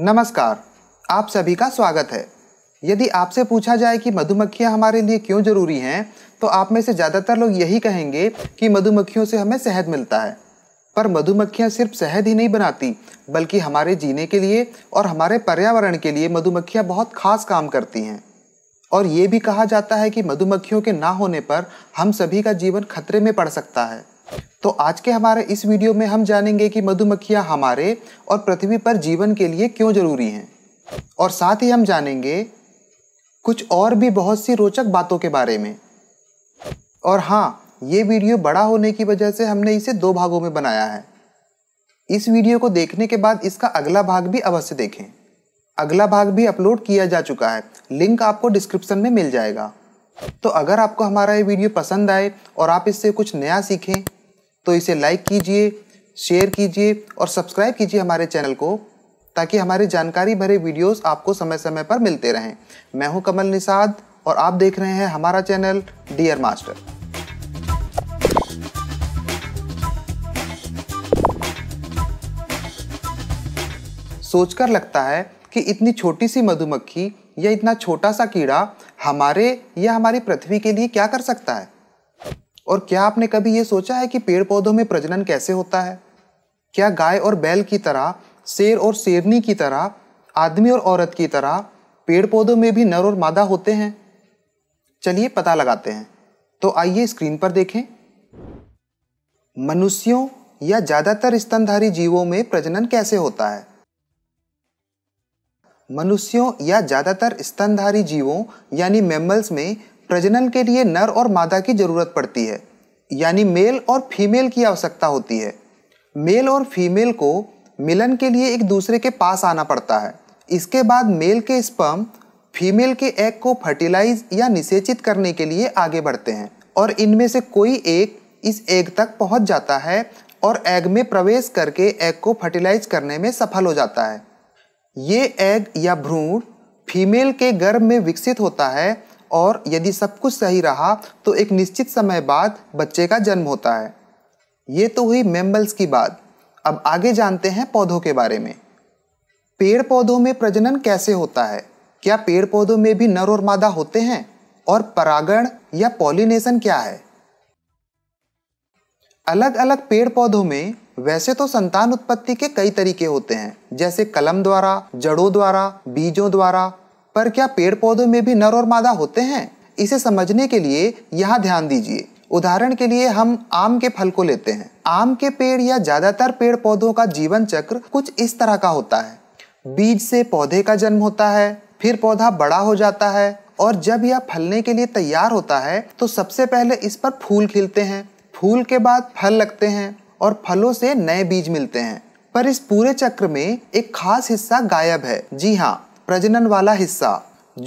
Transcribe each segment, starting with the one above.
नमस्कार आप सभी का स्वागत है यदि आपसे पूछा जाए कि मधुमक्खियां हमारे लिए क्यों ज़रूरी हैं तो आप में से ज़्यादातर लोग यही कहेंगे कि मधुमक्खियों से हमें शहद मिलता है पर मधुमक्खियां सिर्फ शहद ही नहीं बनाती बल्कि हमारे जीने के लिए और हमारे पर्यावरण के लिए मधुमक्खियां बहुत खास काम करती हैं और ये भी कहा जाता है कि मधुमक्खियों के ना होने पर हम सभी का जीवन खतरे में पड़ सकता है तो आज के हमारे इस वीडियो में हम जानेंगे कि मधुमक्खियां हमारे और पृथ्वी पर जीवन के लिए क्यों जरूरी हैं और साथ ही हम जानेंगे कुछ और भी बहुत सी रोचक बातों के बारे में और हाँ ये वीडियो बड़ा होने की वजह से हमने इसे दो भागों में बनाया है इस वीडियो को देखने के बाद इसका अगला भाग भी अवश्य देखें अगला भाग भी अपलोड किया जा चुका है लिंक आपको डिस्क्रिप्शन में मिल जाएगा तो अगर आपको हमारा ये वीडियो पसंद आए और आप इससे कुछ नया सीखें तो इसे लाइक कीजिए शेयर कीजिए और सब्सक्राइब कीजिए हमारे चैनल को ताकि हमारे जानकारी भरे वीडियोस आपको समय समय पर मिलते रहें मैं हूं कमल निषाद और आप देख रहे हैं हमारा चैनल डियर मास्टर सोचकर लगता है कि इतनी छोटी सी मधुमक्खी या इतना छोटा सा कीड़ा हमारे या हमारी पृथ्वी के लिए क्या कर सकता है और क्या आपने कभी ये सोचा है कि पेड़ पौधों में प्रजनन कैसे होता है क्या गाय और बैल की तरह शेर और शेरनी की तरह आदमी और औरत की तरह पेड़ पौधों में भी नर और मादा होते हैं चलिए पता लगाते हैं तो आइए स्क्रीन पर देखें मनुष्यों या ज्यादातर स्तनधारी जीवों में प्रजनन कैसे होता है मनुष्यों या ज्यादातर स्तनधारी जीवों यानी मेमल्स में प्रजनन के लिए नर और मादा की जरूरत पड़ती है यानी मेल और फीमेल की आवश्यकता होती है मेल और फीमेल को मिलन के लिए एक दूसरे के पास आना पड़ता है इसके बाद मेल के स्पर्म फीमेल के एग को फर्टिलाइज या निषेचित करने के लिए आगे बढ़ते हैं और इनमें से कोई एक इस एग तक पहुंच जाता है और एग में प्रवेश करके एग को फर्टिलाइज करने में सफल हो जाता है ये एग या भ्रूण फीमेल के गर्भ में विकसित होता है और यदि सब कुछ सही रहा तो एक निश्चित समय बाद बच्चे का जन्म होता है ये तो हुई मेम्बल्स की बात अब आगे जानते हैं पौधों के बारे में पेड़ पौधों में प्रजनन कैसे होता है क्या पेड़ पौधों में भी नर और मादा होते हैं और परागण या पॉलिनेशन क्या है अलग अलग पेड़ पौधों में वैसे तो संतान उत्पत्ति के कई तरीके होते हैं जैसे कलम द्वारा जड़ों द्वारा बीजों द्वारा पर क्या पेड़ पौधों में भी नर और मादा होते हैं इसे समझने के लिए यहाँ ध्यान दीजिए उदाहरण के लिए हम आम के फल को लेते हैं आम के पेड़ या ज्यादातर पेड़ पौधों का जीवन चक्र कुछ इस तरह का होता है बीज से पौधे का जन्म होता है फिर पौधा बड़ा हो जाता है और जब यह फलने के लिए तैयार होता है तो सबसे पहले इस पर फूल खिलते हैं फूल के बाद फल लगते हैं और फलों से नए बीज मिलते हैं पर इस पूरे चक्र में एक खास हिस्सा गायब है जी हाँ प्रजनन वाला हिस्सा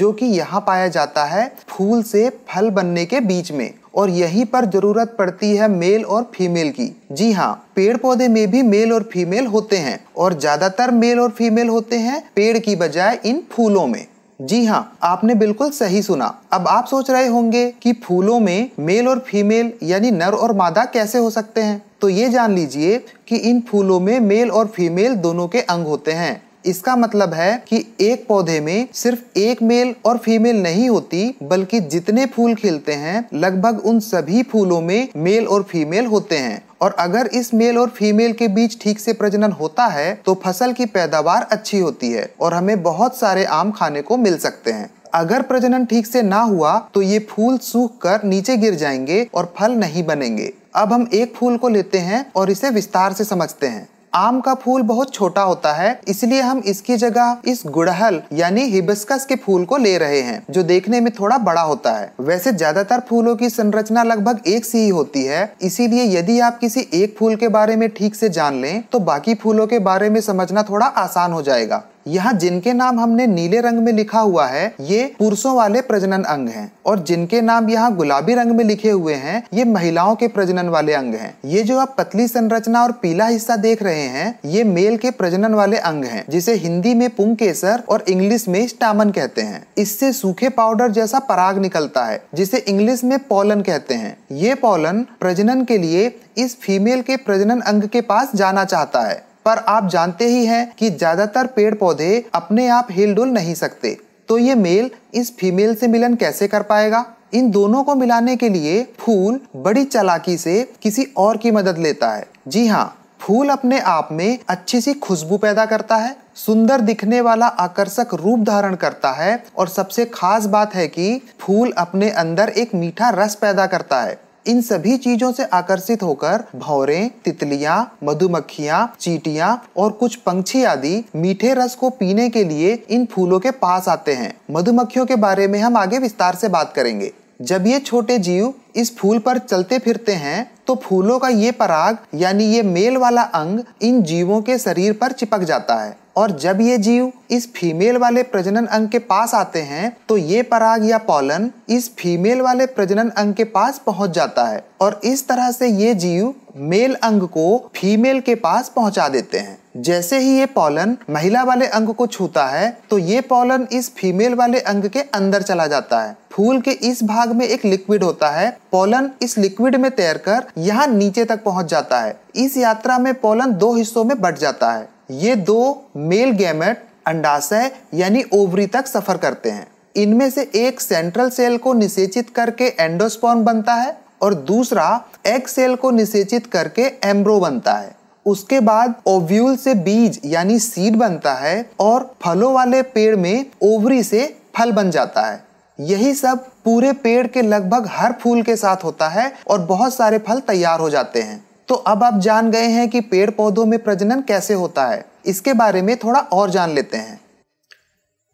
जो कि यहाँ पाया जाता है फूल से फल बनने के बीच में और यहीं पर जरूरत पड़ती है मेल और फीमेल की जी हाँ पेड़ पौधे में भी मेल और फीमेल होते हैं और ज्यादातर मेल और फीमेल होते हैं पेड़ की बजाय इन फूलों में जी हाँ आपने बिल्कुल सही सुना अब आप सोच रहे होंगे कि फूलों में मेल और फीमेल यानी नर और मादा कैसे हो सकते हैं तो ये जान लीजिए कि इन फूलों में मेल और फीमेल दोनों के अंग होते हैं इसका मतलब है कि एक पौधे में सिर्फ एक मेल और फीमेल नहीं होती बल्कि जितने फूल खिलते हैं लगभग उन सभी फूलों में मेल और फीमेल होते हैं और अगर इस मेल और फीमेल के बीच ठीक से प्रजनन होता है तो फसल की पैदावार अच्छी होती है और हमें बहुत सारे आम खाने को मिल सकते हैं अगर प्रजनन ठीक से ना हुआ तो ये फूल सूख कर नीचे गिर जाएंगे और फल नहीं बनेंगे अब हम एक फूल को लेते हैं और इसे विस्तार से समझते हैं आम का फूल बहुत छोटा होता है इसलिए हम इसकी जगह इस गुड़हल यानी हिबिस्कस के फूल को ले रहे हैं जो देखने में थोड़ा बड़ा होता है वैसे ज्यादातर फूलों की संरचना लगभग एक सी ही होती है इसीलिए यदि आप किसी एक फूल के बारे में ठीक से जान लें तो बाकी फूलों के बारे में समझना थोड़ा आसान हो जाएगा यहाँ जिनके नाम हमने नीले रंग में लिखा हुआ है ये पुरुषों वाले प्रजनन अंग हैं और जिनके नाम यहाँ गुलाबी रंग में लिखे हुए हैं ये महिलाओं के प्रजनन वाले अंग हैं ये जो आप पतली संरचना और पीला हिस्सा देख रहे हैं ये मेल के प्रजनन वाले अंग हैं जिसे हिंदी में पुंग केसर और इंग्लिश में स्टामन कहते हैं इससे सूखे पाउडर जैसा पराग निकलता है जिसे इंग्लिश में पोलन कहते हैं ये पोलन प्रजनन के लिए इस फीमेल के प्रजनन अंग के पास जाना चाहता है पर आप जानते ही हैं कि ज्यादातर पेड़ पौधे अपने आप हिल डुल नहीं सकते तो ये मेल इस फीमेल से मिलन कैसे कर पाएगा इन दोनों को मिलाने के लिए फूल बड़ी चालाकी से किसी और की मदद लेता है जी हाँ फूल अपने आप में अच्छी सी खुशबू पैदा करता है सुंदर दिखने वाला आकर्षक रूप धारण करता है और सबसे खास बात है कि फूल अपने अंदर एक मीठा रस पैदा करता है इन सभी चीजों से आकर्षित होकर भौरे तितलियां मधुमक्खियां चीटियां और कुछ पंछी आदि मीठे रस को पीने के लिए इन फूलों के पास आते हैं मधुमक्खियों के बारे में हम आगे विस्तार से बात करेंगे जब ये छोटे जीव इस फूल पर चलते फिरते हैं तो फूलों का ये पराग यानी ये मेल वाला अंग इन जीवों के शरीर पर चिपक जाता है और जब ये जीव इस फीमेल वाले प्रजनन अंग के पास आते हैं तो ये पराग या पॉलन इस फीमेल वाले प्रजनन अंग के पास पहुंच जाता है और इस तरह से ये जीव मेल अंग को फीमेल के पास पहुंचा देते हैं जैसे ही ये पॉलन महिला वाले अंग को छूता है तो ये पॉलन इस फीमेल वाले अंग के अंदर चला जाता है फूल के इस भाग में एक लिक्विड होता है पोलन इस लिक्विड में तैरकर यहाँ नीचे तक पहुंच जाता है इस यात्रा में पोलन दो हिस्सों में बट जाता है ये दो मेल गैमेट अंडाशय यानी ओवरी तक सफर करते हैं इनमें से एक सेंट्रल सेल को निषेचित करके एंडोस्पॉन बनता है और दूसरा एग सेल को निषेचित करके एम्ब्रो बनता है उसके बाद ओव्यूल से बीज यानी सीड बनता है और फलों वाले पेड़ में ओवरी से फल बन जाता है यही सब पूरे पेड़ के लगभग हर फूल के साथ होता है और बहुत सारे फल तैयार हो जाते हैं तो अब आप जान गए हैं कि पेड़ पौधों में प्रजनन कैसे होता है इसके बारे में थोड़ा और जान लेते हैं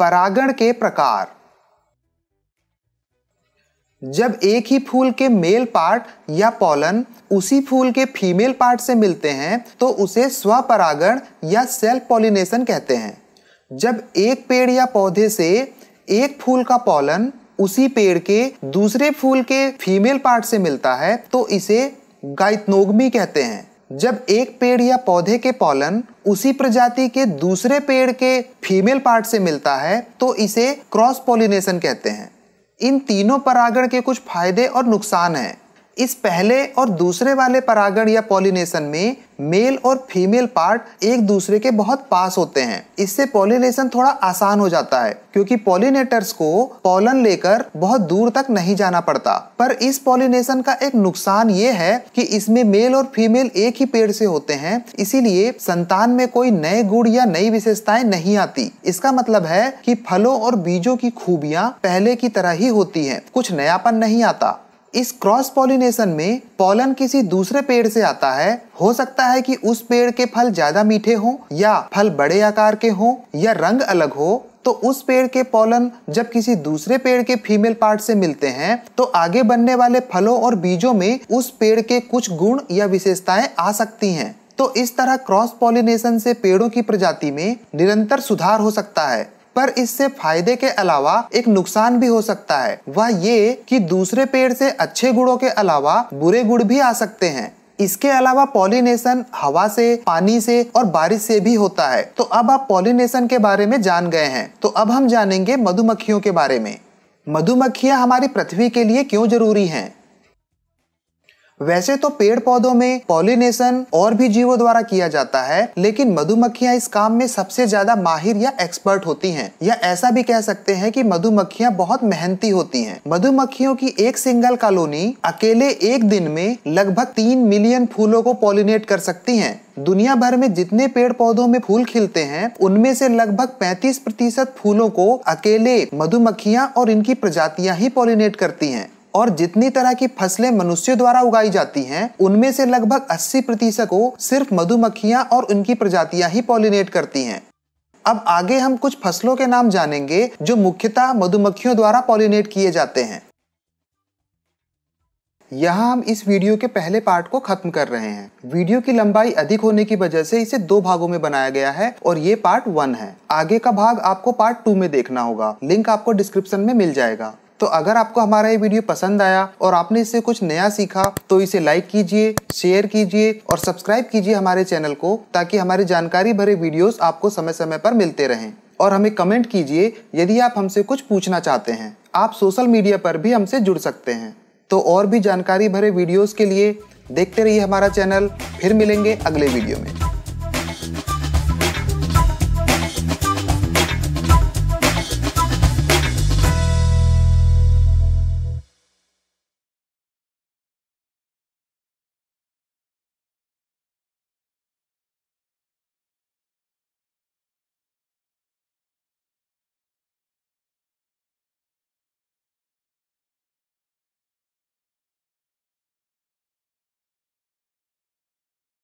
परागण के प्रकार जब एक ही फूल के मेल पार्ट या पॉलन उसी फूल के फीमेल पार्ट से मिलते हैं तो उसे स्वपरागण या सेल्फ पॉलिनेशन कहते हैं जब एक पेड़ या पौधे से एक फूल का पॉलन उसी पेड़ के दूसरे फूल के फीमेल पार्ट से मिलता है तो इसे गाइतनोगमी कहते हैं जब एक पेड़ या पौधे के पॉलन उसी प्रजाति के दूसरे पेड़ के फीमेल पार्ट से मिलता है तो इसे क्रॉस पॉलिनेशन कहते हैं इन तीनों परागण के कुछ फायदे और नुकसान हैं इस पहले और दूसरे वाले परागण या पॉलिनेशन में मेल और फीमेल पार्ट एक दूसरे के बहुत पास होते हैं इससे पॉलिनेशन थोड़ा आसान हो जाता है क्योंकि पॉलिनेटर्स को पॉलन लेकर बहुत दूर तक नहीं जाना पड़ता पर इस पॉलिनेशन का एक नुकसान ये है कि इसमें मेल और फीमेल एक ही पेड़ से होते हैं इसीलिए संतान में कोई नए गुण या नई विशेषताएं नहीं आती इसका मतलब है कि फलों और बीजों की खूबियां पहले की तरह ही होती है कुछ नयापन नहीं आता इस क्रॉस पॉलिनेशन में पॉलन किसी दूसरे पेड़ से आता है हो सकता है कि उस पेड़ के फल ज्यादा मीठे हों या फल बड़े आकार के हों या रंग अलग हो तो उस पेड़ के पॉलन जब किसी दूसरे पेड़ के फीमेल पार्ट से मिलते हैं तो आगे बनने वाले फलों और बीजों में उस पेड़ के कुछ गुण या विशेषताएं आ सकती हैं तो इस तरह क्रॉस पॉलिनेशन से पेड़ों की प्रजाति में निरंतर सुधार हो सकता है पर इससे फायदे के अलावा एक नुकसान भी हो सकता है वह ये कि दूसरे पेड़ से अच्छे गुड़ों के अलावा बुरे गुड़ भी आ सकते हैं इसके अलावा पॉलिनेशन हवा से पानी से और बारिश से भी होता है तो अब आप पॉलिनेशन के बारे में जान गए हैं तो अब हम जानेंगे मधुमक्खियों के बारे में मधुमक्खियां हमारी पृथ्वी के लिए क्यों जरूरी हैं वैसे तो पेड़ पौधों में पॉलिनेशन और भी जीवों द्वारा किया जाता है लेकिन मधुमक्खियां इस काम में सबसे ज्यादा माहिर या एक्सपर्ट होती हैं या ऐसा भी कह सकते हैं कि मधुमक्खियां बहुत मेहनती होती हैं मधुमक्खियों की एक सिंगल कॉलोनी अकेले एक दिन में लगभग तीन मिलियन फूलों को पॉलिनेट कर सकती है दुनिया भर में जितने पेड़ पौधों में फूल खिलते हैं उनमें से लगभग 35 प्रतिशत फूलों को अकेले मधुमक्खियां और इनकी प्रजातियां ही पॉलिनेट करती हैं और जितनी तरह की फसलें मनुष्य द्वारा उगाई जाती हैं उनमें से लगभग 80 प्रतिशत को सिर्फ मधुमक्खियां और उनकी प्रजातियां ही पॉलिनेट करती हैं अब आगे हम कुछ फसलों के नाम जानेंगे जो मुख्यतः मधुमक्खियों द्वारा पॉलिनेट किए जाते हैं यहाँ हम इस वीडियो के पहले पार्ट को खत्म कर रहे हैं वीडियो की लंबाई अधिक होने की वजह से इसे दो भागों में बनाया गया है और ये पार्ट वन है आगे का भाग आपको पार्ट टू में देखना होगा लिंक आपको डिस्क्रिप्शन में मिल जाएगा तो अगर आपको हमारा ये वीडियो पसंद आया और आपने इससे कुछ नया सीखा तो इसे लाइक कीजिए शेयर कीजिए और सब्सक्राइब कीजिए हमारे चैनल को ताकि हमारे जानकारी भरे वीडियोस आपको समय समय पर मिलते रहें और हमें कमेंट कीजिए यदि आप हमसे कुछ पूछना चाहते हैं आप सोशल मीडिया पर भी हमसे जुड़ सकते हैं तो और भी जानकारी भरे वीडियोस के लिए देखते रहिए हमारा चैनल फिर मिलेंगे अगले वीडियो में